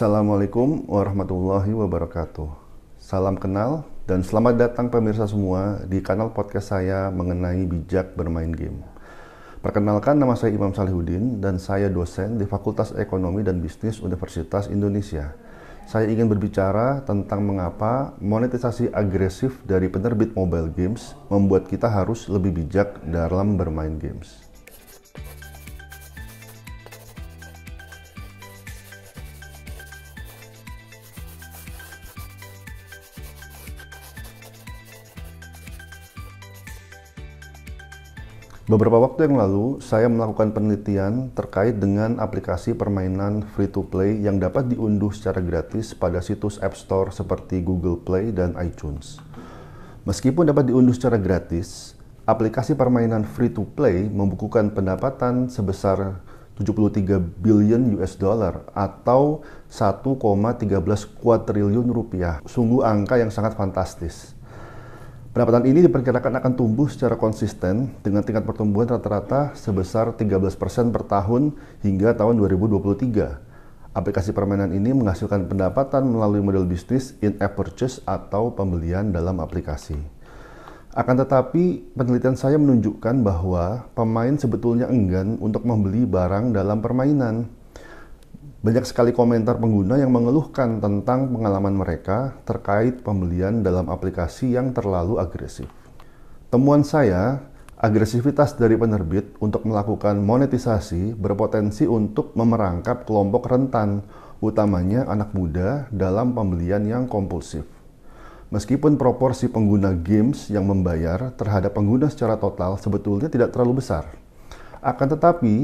Assalamualaikum warahmatullahi wabarakatuh. Salam kenal dan selamat datang pemirsa semua di kanal podcast saya mengenai bijak bermain game. Perkenalkan nama saya Imam Salihuddin dan saya dosen di Fakultas Ekonomi dan Bisnis Universitas Indonesia. Saya ingin berbicara tentang mengapa monetisasi agresif dari penerbit mobile games membuat kita harus lebih bijak dalam bermain games. Beberapa waktu yang lalu, saya melakukan penelitian terkait dengan aplikasi permainan free-to-play yang dapat diunduh secara gratis pada situs App Store seperti Google Play dan iTunes. Meskipun dapat diunduh secara gratis, aplikasi permainan free-to-play membukukan pendapatan sebesar 73 billion US dollar atau 1,13 kuadriliun rupiah. Sungguh angka yang sangat fantastis. Pendapatan ini diperkirakan akan tumbuh secara konsisten dengan tingkat pertumbuhan rata-rata sebesar 13% per tahun hingga tahun 2023. Aplikasi permainan ini menghasilkan pendapatan melalui model bisnis in-app purchase atau pembelian dalam aplikasi. Akan tetapi, penelitian saya menunjukkan bahwa pemain sebetulnya enggan untuk membeli barang dalam permainan. Banyak sekali komentar pengguna yang mengeluhkan tentang pengalaman mereka terkait pembelian dalam aplikasi yang terlalu agresif. Temuan saya, agresivitas dari penerbit untuk melakukan monetisasi berpotensi untuk memerangkap kelompok rentan, utamanya anak muda, dalam pembelian yang kompulsif. Meskipun proporsi pengguna games yang membayar terhadap pengguna secara total sebetulnya tidak terlalu besar, akan tetapi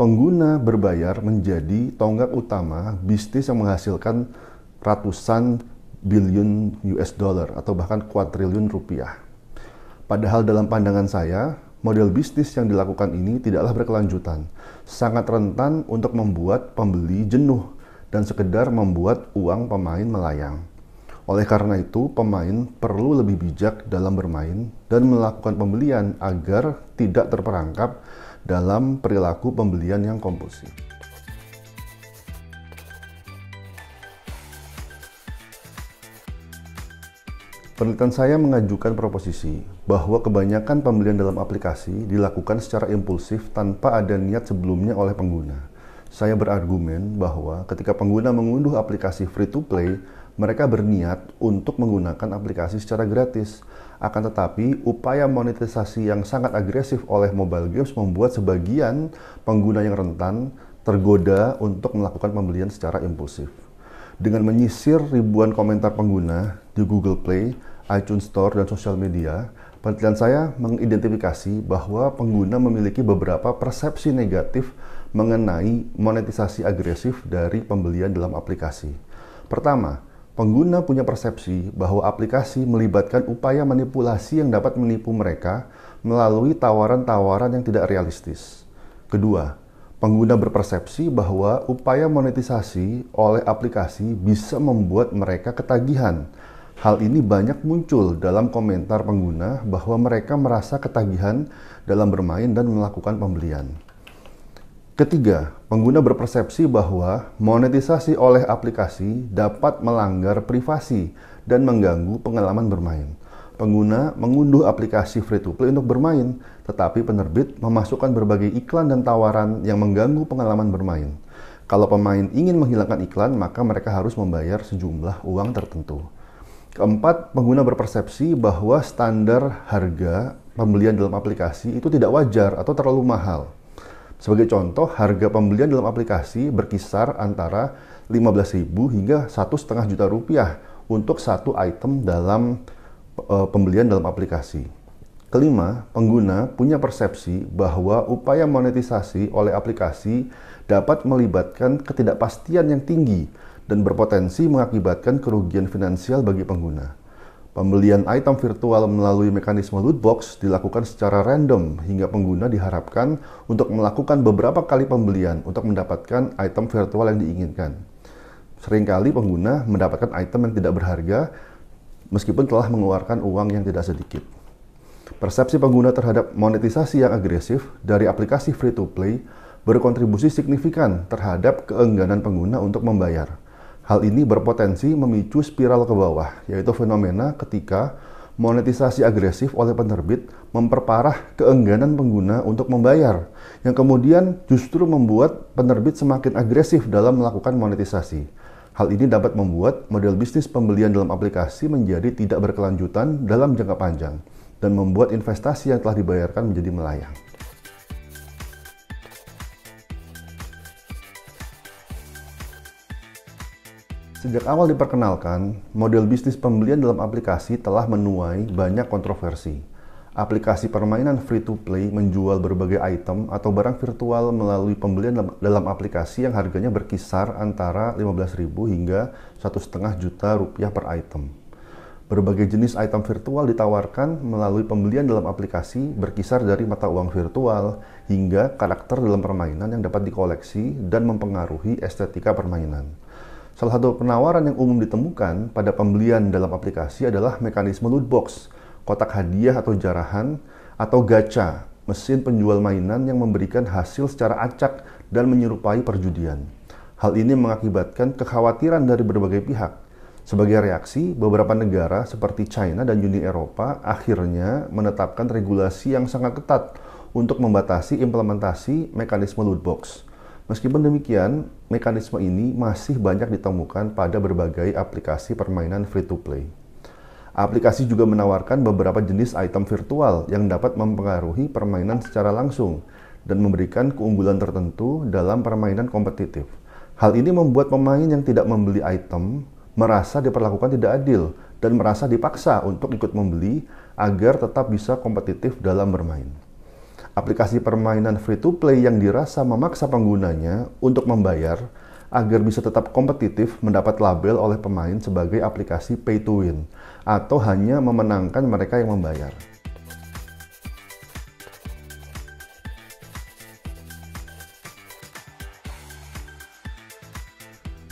pengguna berbayar menjadi tonggak utama bisnis yang menghasilkan ratusan billion US dollar atau bahkan kuadriliun rupiah. Padahal dalam pandangan saya, model bisnis yang dilakukan ini tidaklah berkelanjutan. Sangat rentan untuk membuat pembeli jenuh dan sekedar membuat uang pemain melayang. Oleh karena itu, pemain perlu lebih bijak dalam bermain dan melakukan pembelian agar tidak terperangkap dalam perilaku pembelian yang kompulsif. Penelitian saya mengajukan proposisi bahwa kebanyakan pembelian dalam aplikasi dilakukan secara impulsif tanpa ada niat sebelumnya oleh pengguna. Saya berargumen bahwa ketika pengguna mengunduh aplikasi free to play, mereka berniat untuk menggunakan aplikasi secara gratis. Akan tetapi, upaya monetisasi yang sangat agresif oleh mobile games membuat sebagian pengguna yang rentan tergoda untuk melakukan pembelian secara impulsif. Dengan menyisir ribuan komentar pengguna di Google Play, iTunes Store, dan sosial media, penelitian saya mengidentifikasi bahwa pengguna memiliki beberapa persepsi negatif mengenai monetisasi agresif dari pembelian dalam aplikasi. Pertama, Pengguna punya persepsi bahwa aplikasi melibatkan upaya manipulasi yang dapat menipu mereka melalui tawaran-tawaran yang tidak realistis. Kedua, pengguna berpersepsi bahwa upaya monetisasi oleh aplikasi bisa membuat mereka ketagihan. Hal ini banyak muncul dalam komentar pengguna bahwa mereka merasa ketagihan dalam bermain dan melakukan pembelian. Ketiga, pengguna berpersepsi bahwa monetisasi oleh aplikasi dapat melanggar privasi dan mengganggu pengalaman bermain. Pengguna mengunduh aplikasi free to play untuk bermain, tetapi penerbit memasukkan berbagai iklan dan tawaran yang mengganggu pengalaman bermain. Kalau pemain ingin menghilangkan iklan, maka mereka harus membayar sejumlah uang tertentu. Keempat, pengguna berpersepsi bahwa standar harga pembelian dalam aplikasi itu tidak wajar atau terlalu mahal. Sebagai contoh, harga pembelian dalam aplikasi berkisar antara 15.000 hingga satu setengah juta rupiah untuk satu item dalam uh, pembelian dalam aplikasi. Kelima, pengguna punya persepsi bahwa upaya monetisasi oleh aplikasi dapat melibatkan ketidakpastian yang tinggi dan berpotensi mengakibatkan kerugian finansial bagi pengguna. Pembelian item virtual melalui mekanisme loot box dilakukan secara random hingga pengguna diharapkan untuk melakukan beberapa kali pembelian untuk mendapatkan item virtual yang diinginkan. Seringkali pengguna mendapatkan item yang tidak berharga meskipun telah mengeluarkan uang yang tidak sedikit. Persepsi pengguna terhadap monetisasi yang agresif dari aplikasi free to play berkontribusi signifikan terhadap keengganan pengguna untuk membayar Hal ini berpotensi memicu spiral ke bawah, yaitu fenomena ketika monetisasi agresif oleh penerbit memperparah keengganan pengguna untuk membayar, yang kemudian justru membuat penerbit semakin agresif dalam melakukan monetisasi. Hal ini dapat membuat model bisnis pembelian dalam aplikasi menjadi tidak berkelanjutan dalam jangka panjang dan membuat investasi yang telah dibayarkan menjadi melayang. Sejak awal diperkenalkan, model bisnis pembelian dalam aplikasi telah menuai banyak kontroversi. Aplikasi permainan free-to-play menjual berbagai item atau barang virtual melalui pembelian dalam aplikasi yang harganya berkisar antara 15.000 hingga 1,5 juta rupiah per item. Berbagai jenis item virtual ditawarkan melalui pembelian dalam aplikasi berkisar dari mata uang virtual hingga karakter dalam permainan yang dapat dikoleksi dan mempengaruhi estetika permainan. Salah satu penawaran yang umum ditemukan pada pembelian dalam aplikasi adalah mekanisme loot box, kotak hadiah atau jarahan, atau gacha, mesin penjual mainan yang memberikan hasil secara acak dan menyerupai perjudian. Hal ini mengakibatkan kekhawatiran dari berbagai pihak. Sebagai reaksi, beberapa negara seperti China dan Uni Eropa akhirnya menetapkan regulasi yang sangat ketat untuk membatasi implementasi mekanisme loot box. Meskipun demikian, mekanisme ini masih banyak ditemukan pada berbagai aplikasi permainan free-to-play. Aplikasi juga menawarkan beberapa jenis item virtual yang dapat mempengaruhi permainan secara langsung dan memberikan keunggulan tertentu dalam permainan kompetitif. Hal ini membuat pemain yang tidak membeli item merasa diperlakukan tidak adil dan merasa dipaksa untuk ikut membeli agar tetap bisa kompetitif dalam bermain aplikasi permainan free to play yang dirasa memaksa penggunanya untuk membayar agar bisa tetap kompetitif mendapat label oleh pemain sebagai aplikasi pay to win atau hanya memenangkan mereka yang membayar.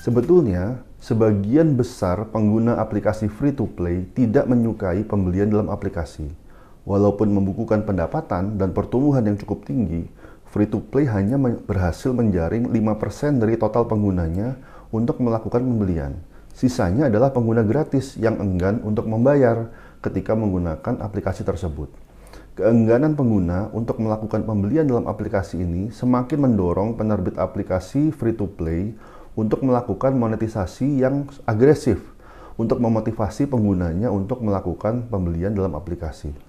Sebetulnya, sebagian besar pengguna aplikasi free to play tidak menyukai pembelian dalam aplikasi Walaupun membukukan pendapatan dan pertumbuhan yang cukup tinggi, free to play hanya berhasil menjaring 5% dari total penggunanya untuk melakukan pembelian. Sisanya adalah pengguna gratis yang enggan untuk membayar ketika menggunakan aplikasi tersebut. Keengganan pengguna untuk melakukan pembelian dalam aplikasi ini semakin mendorong penerbit aplikasi free to play untuk melakukan monetisasi yang agresif untuk memotivasi penggunanya untuk melakukan pembelian dalam aplikasi.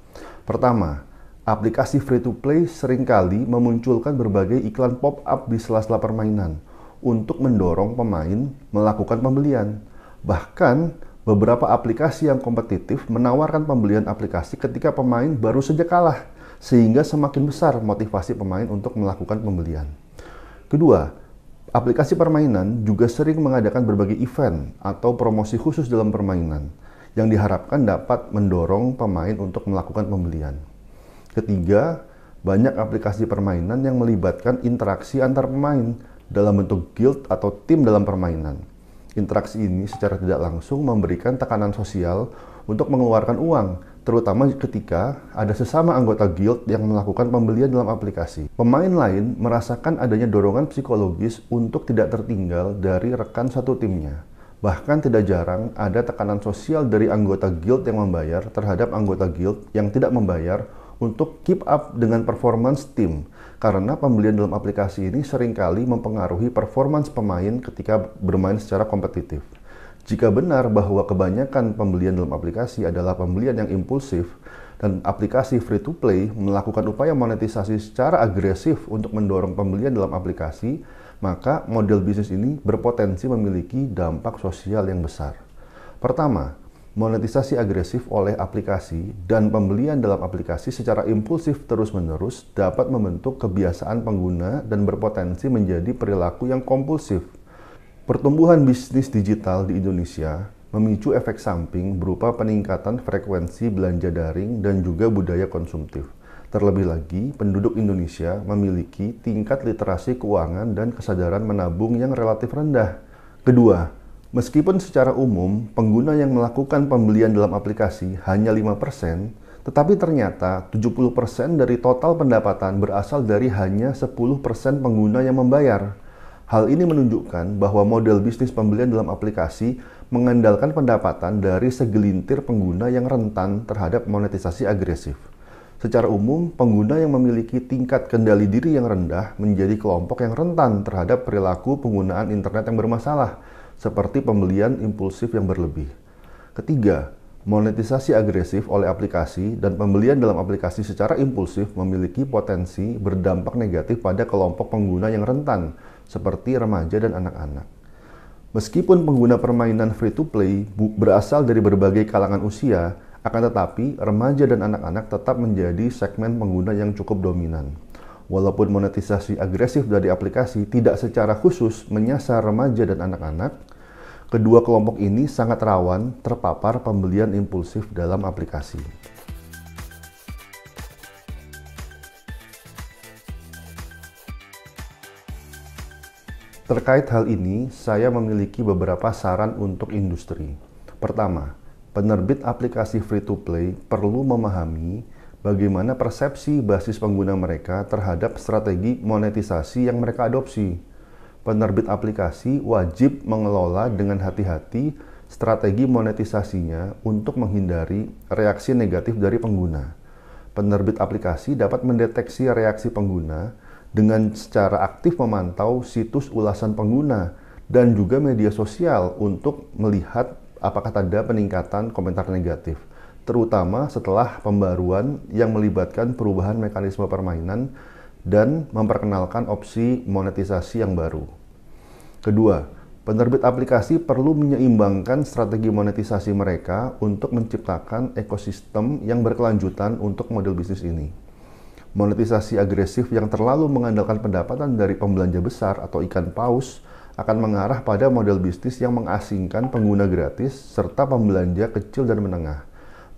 Pertama, aplikasi free-to-play seringkali memunculkan berbagai iklan pop-up di sela-sela permainan untuk mendorong pemain melakukan pembelian. Bahkan, beberapa aplikasi yang kompetitif menawarkan pembelian aplikasi ketika pemain baru saja kalah, sehingga semakin besar motivasi pemain untuk melakukan pembelian. Kedua, aplikasi permainan juga sering mengadakan berbagai event atau promosi khusus dalam permainan yang diharapkan dapat mendorong pemain untuk melakukan pembelian. Ketiga, banyak aplikasi permainan yang melibatkan interaksi antar pemain dalam bentuk guild atau tim dalam permainan. Interaksi ini secara tidak langsung memberikan tekanan sosial untuk mengeluarkan uang, terutama ketika ada sesama anggota guild yang melakukan pembelian dalam aplikasi. Pemain lain merasakan adanya dorongan psikologis untuk tidak tertinggal dari rekan satu timnya. Bahkan tidak jarang ada tekanan sosial dari anggota guild yang membayar terhadap anggota guild yang tidak membayar untuk keep up dengan performance tim karena pembelian dalam aplikasi ini seringkali mempengaruhi performance pemain ketika bermain secara kompetitif. Jika benar bahwa kebanyakan pembelian dalam aplikasi adalah pembelian yang impulsif dan aplikasi free to play melakukan upaya monetisasi secara agresif untuk mendorong pembelian dalam aplikasi, maka model bisnis ini berpotensi memiliki dampak sosial yang besar. Pertama, monetisasi agresif oleh aplikasi dan pembelian dalam aplikasi secara impulsif terus-menerus dapat membentuk kebiasaan pengguna dan berpotensi menjadi perilaku yang kompulsif. Pertumbuhan bisnis digital di Indonesia memicu efek samping berupa peningkatan frekuensi belanja daring dan juga budaya konsumtif. Terlebih lagi, penduduk Indonesia memiliki tingkat literasi keuangan dan kesadaran menabung yang relatif rendah. Kedua, meskipun secara umum pengguna yang melakukan pembelian dalam aplikasi hanya 5%, tetapi ternyata 70% dari total pendapatan berasal dari hanya 10% pengguna yang membayar. Hal ini menunjukkan bahwa model bisnis pembelian dalam aplikasi mengandalkan pendapatan dari segelintir pengguna yang rentan terhadap monetisasi agresif. Secara umum, pengguna yang memiliki tingkat kendali diri yang rendah menjadi kelompok yang rentan terhadap perilaku penggunaan internet yang bermasalah, seperti pembelian impulsif yang berlebih. Ketiga, monetisasi agresif oleh aplikasi dan pembelian dalam aplikasi secara impulsif memiliki potensi berdampak negatif pada kelompok pengguna yang rentan, seperti remaja dan anak-anak. Meskipun pengguna permainan free to play berasal dari berbagai kalangan usia, akan tetapi, remaja dan anak-anak tetap menjadi segmen pengguna yang cukup dominan. Walaupun monetisasi agresif dari aplikasi tidak secara khusus menyasar remaja dan anak-anak, kedua kelompok ini sangat rawan terpapar pembelian impulsif dalam aplikasi. Terkait hal ini, saya memiliki beberapa saran untuk industri. Pertama, penerbit aplikasi free to play perlu memahami bagaimana persepsi basis pengguna mereka terhadap strategi monetisasi yang mereka adopsi. Penerbit aplikasi wajib mengelola dengan hati-hati strategi monetisasinya untuk menghindari reaksi negatif dari pengguna. Penerbit aplikasi dapat mendeteksi reaksi pengguna dengan secara aktif memantau situs ulasan pengguna dan juga media sosial untuk melihat apakah tanda peningkatan komentar negatif, terutama setelah pembaruan yang melibatkan perubahan mekanisme permainan dan memperkenalkan opsi monetisasi yang baru. Kedua, penerbit aplikasi perlu menyeimbangkan strategi monetisasi mereka untuk menciptakan ekosistem yang berkelanjutan untuk model bisnis ini. Monetisasi agresif yang terlalu mengandalkan pendapatan dari pembelanja besar atau ikan paus akan mengarah pada model bisnis yang mengasingkan pengguna gratis serta pembelanja kecil dan menengah.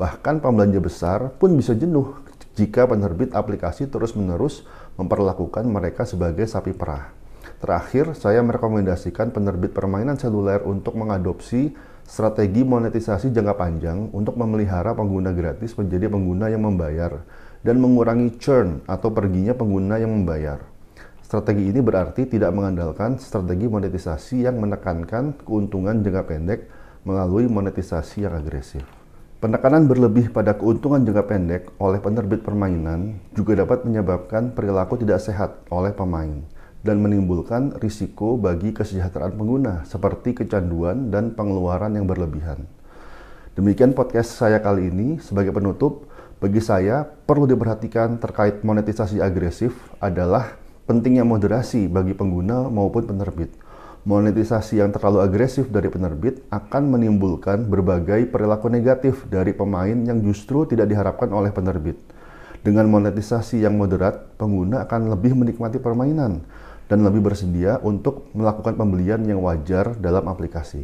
Bahkan pembelanja besar pun bisa jenuh jika penerbit aplikasi terus-menerus memperlakukan mereka sebagai sapi perah. Terakhir, saya merekomendasikan penerbit permainan seluler untuk mengadopsi strategi monetisasi jangka panjang untuk memelihara pengguna gratis menjadi pengguna yang membayar dan mengurangi churn atau perginya pengguna yang membayar. Strategi ini berarti tidak mengandalkan strategi monetisasi yang menekankan keuntungan jangka pendek melalui monetisasi yang agresif. Penekanan berlebih pada keuntungan jangka pendek oleh penerbit permainan juga dapat menyebabkan perilaku tidak sehat oleh pemain dan menimbulkan risiko bagi kesejahteraan pengguna seperti kecanduan dan pengeluaran yang berlebihan. Demikian podcast saya kali ini. Sebagai penutup, bagi saya perlu diperhatikan terkait monetisasi agresif adalah pentingnya moderasi bagi pengguna maupun penerbit. Monetisasi yang terlalu agresif dari penerbit akan menimbulkan berbagai perilaku negatif dari pemain yang justru tidak diharapkan oleh penerbit. Dengan monetisasi yang moderat, pengguna akan lebih menikmati permainan dan lebih bersedia untuk melakukan pembelian yang wajar dalam aplikasi.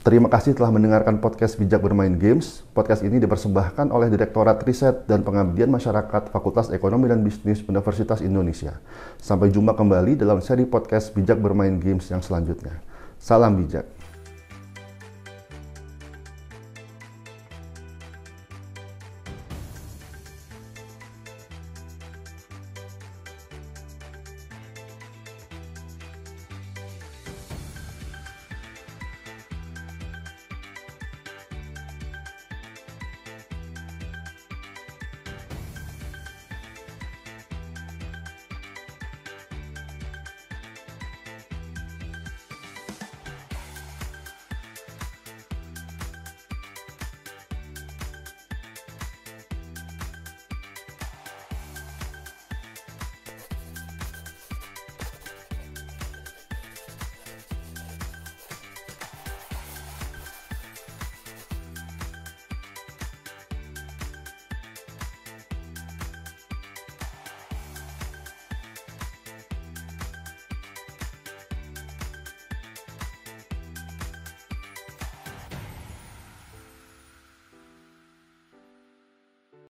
Terima kasih telah mendengarkan podcast Bijak Bermain Games. Podcast ini dipersembahkan oleh Direktorat Riset dan Pengabdian Masyarakat Fakultas Ekonomi dan Bisnis Universitas Indonesia. Sampai jumpa kembali dalam seri podcast Bijak Bermain Games yang selanjutnya. Salam bijak.